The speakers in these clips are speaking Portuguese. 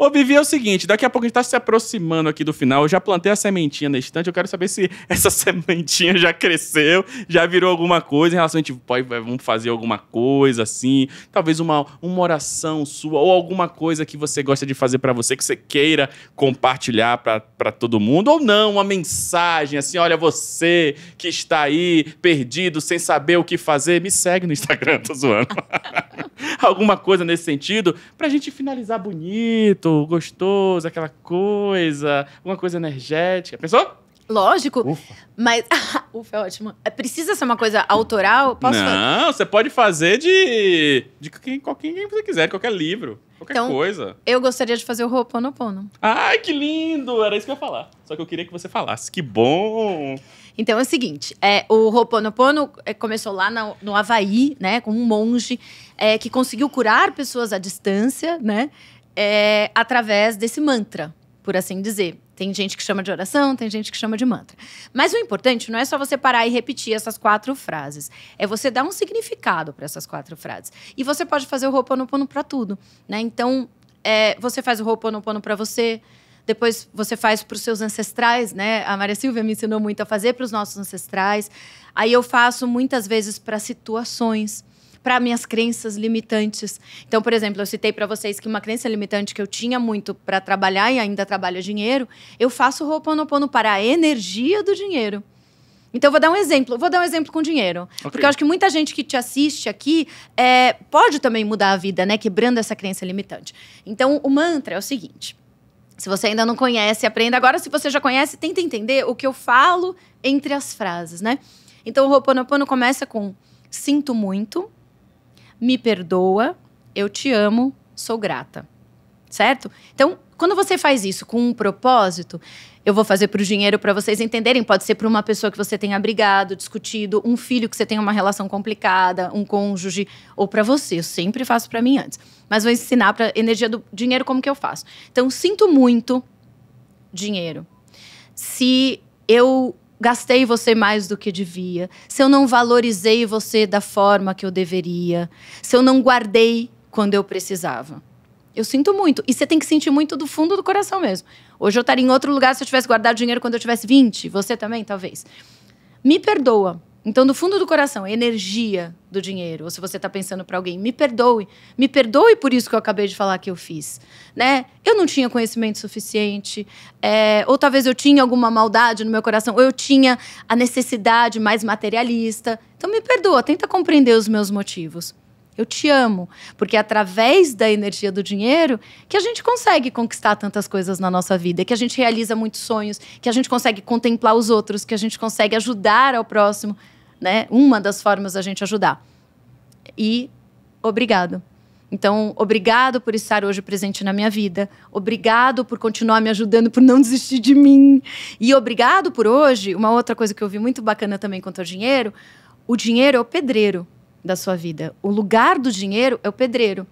Ô, Vivi, é o seguinte, daqui a pouco a gente tá se aproximando aqui do final. Eu já plantei a sementinha na estante, eu quero saber se essa sementinha já cresceu, já virou alguma coisa em relação a gente vamos fazer alguma coisa assim, talvez uma, uma oração sua ou alguma coisa que você gosta de fazer para você, que você queira compartilhar para todo mundo, ou não, uma mensagem assim, olha, você que está aí perdido, sem saber o que fazer, me segue no Instagram, tô zoando. alguma coisa nesse sentido, pra gente finalizar bonito, gostoso, aquela coisa, uma coisa energética. Pensou? Lógico, ufa. mas. ufa, é ótimo. É, precisa ser uma coisa autoral? Posso Não, fazer? você pode fazer de. de quem, qualquer, quem você quiser, qualquer livro, qualquer então, coisa. Eu gostaria de fazer o Roponopono. Ai, que lindo! Era isso que eu ia falar. Só que eu queria que você falasse. Que bom! Então é o seguinte: é, o Pono é, começou lá no, no Havaí, né? Com um monge é, que conseguiu curar pessoas à distância, né? É, através desse mantra, por assim dizer. Tem gente que chama de oração, tem gente que chama de mantra. Mas o importante não é só você parar e repetir essas quatro frases. É você dar um significado para essas quatro frases. E você pode fazer o Pono para tudo, né? Então, é, você faz o Pono para você, depois você faz para os seus ancestrais, né? A Maria Silvia me ensinou muito a fazer para os nossos ancestrais. Aí eu faço muitas vezes para situações, para minhas crenças limitantes. Então, por exemplo, eu citei para vocês que uma crença limitante que eu tinha muito para trabalhar e ainda trabalho dinheiro, eu faço Ho'oponopono para a energia do dinheiro. Então, vou dar um exemplo. Vou dar um exemplo com dinheiro. Okay. Porque eu acho que muita gente que te assiste aqui é, pode também mudar a vida, né? Quebrando essa crença limitante. Então, o mantra é o seguinte. Se você ainda não conhece, aprenda. Agora, se você já conhece, tenta entender o que eu falo entre as frases, né? Então, o Ho'oponopono começa com sinto muito, me perdoa, eu te amo, sou grata certo? Então, quando você faz isso com um propósito, eu vou fazer para o dinheiro para vocês entenderem. Pode ser para uma pessoa que você tenha brigado, discutido, um filho que você tenha uma relação complicada, um cônjuge, ou para você. Eu sempre faço para mim antes. Mas vou ensinar para energia do dinheiro como que eu faço. Então, sinto muito dinheiro. Se eu gastei você mais do que devia, se eu não valorizei você da forma que eu deveria, se eu não guardei quando eu precisava. Eu sinto muito. E você tem que sentir muito do fundo do coração mesmo. Hoje eu estaria em outro lugar se eu tivesse guardado dinheiro quando eu tivesse 20. Você também, talvez. Me perdoa. Então, do fundo do coração, energia do dinheiro. Ou se você está pensando para alguém, me perdoe. Me perdoe por isso que eu acabei de falar que eu fiz. Né? Eu não tinha conhecimento suficiente. É, ou talvez eu tinha alguma maldade no meu coração. Ou eu tinha a necessidade mais materialista. Então, me perdoa. Tenta compreender os meus motivos eu te amo. Porque é através da energia do dinheiro que a gente consegue conquistar tantas coisas na nossa vida, que a gente realiza muitos sonhos, que a gente consegue contemplar os outros, que a gente consegue ajudar ao próximo, né? Uma das formas da gente ajudar. E obrigado. Então, obrigado por estar hoje presente na minha vida. Obrigado por continuar me ajudando, por não desistir de mim. E obrigado por hoje. Uma outra coisa que eu vi muito bacana também quanto ao dinheiro: o dinheiro é o pedreiro da sua vida. O lugar do dinheiro é o pedreiro.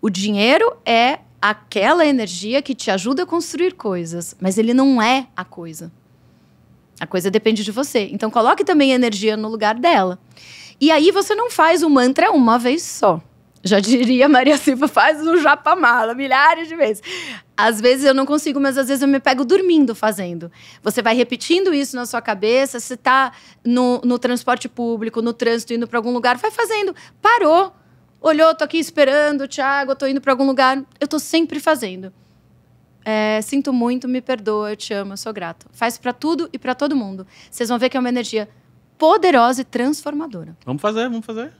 O dinheiro é aquela energia que te ajuda a construir coisas, mas ele não é a coisa. A coisa depende de você. Então coloque também a energia no lugar dela. E aí você não faz o mantra uma vez só. Já diria Maria Silva, faz o japa japamala milhares de vezes. Às vezes eu não consigo, mas às vezes eu me pego dormindo fazendo. Você vai repetindo isso na sua cabeça, você tá no, no transporte público, no trânsito, indo para algum lugar, vai fazendo. Parou, olhou, tô aqui esperando, Thiago, tô indo para algum lugar. Eu tô sempre fazendo. É, sinto muito, me perdoa, eu te amo, eu sou grato. Faz para tudo e para todo mundo. Vocês vão ver que é uma energia poderosa e transformadora. Vamos fazer, vamos fazer.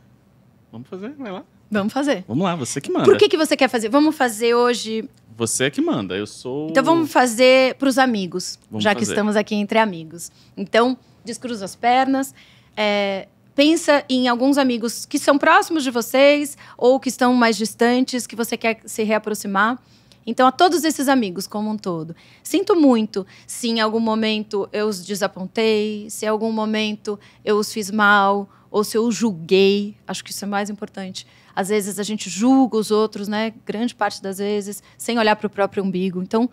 Vamos fazer, vai lá. Vamos fazer. Vamos lá, você que manda. Por que, que você quer fazer? Vamos fazer hoje você é que manda, eu sou. Então vamos fazer para os amigos, vamos já fazer. que estamos aqui entre amigos. Então, descruza as pernas. É, pensa em alguns amigos que são próximos de vocês ou que estão mais distantes, que você quer se reaproximar. Então, a todos esses amigos como um todo, sinto muito se em algum momento eu os desapontei, se em algum momento eu os fiz mal ou se eu julguei, acho que isso é mais importante. Às vezes a gente julga os outros, né? Grande parte das vezes, sem olhar para o próprio umbigo. Então,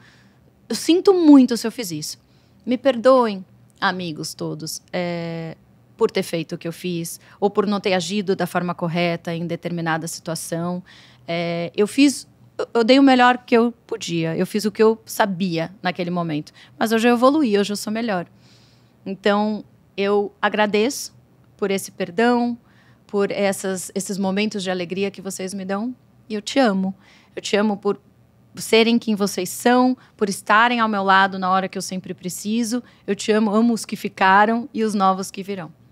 eu sinto muito se eu fiz isso. Me perdoem, amigos todos, é, por ter feito o que eu fiz, ou por não ter agido da forma correta em determinada situação. É, eu fiz eu dei o melhor que eu podia. Eu fiz o que eu sabia naquele momento. Mas hoje eu evoluí, hoje eu sou melhor. Então, eu agradeço por esse perdão, por essas, esses momentos de alegria que vocês me dão. E eu te amo. Eu te amo por serem quem vocês são, por estarem ao meu lado na hora que eu sempre preciso. Eu te amo, amo os que ficaram e os novos que virão.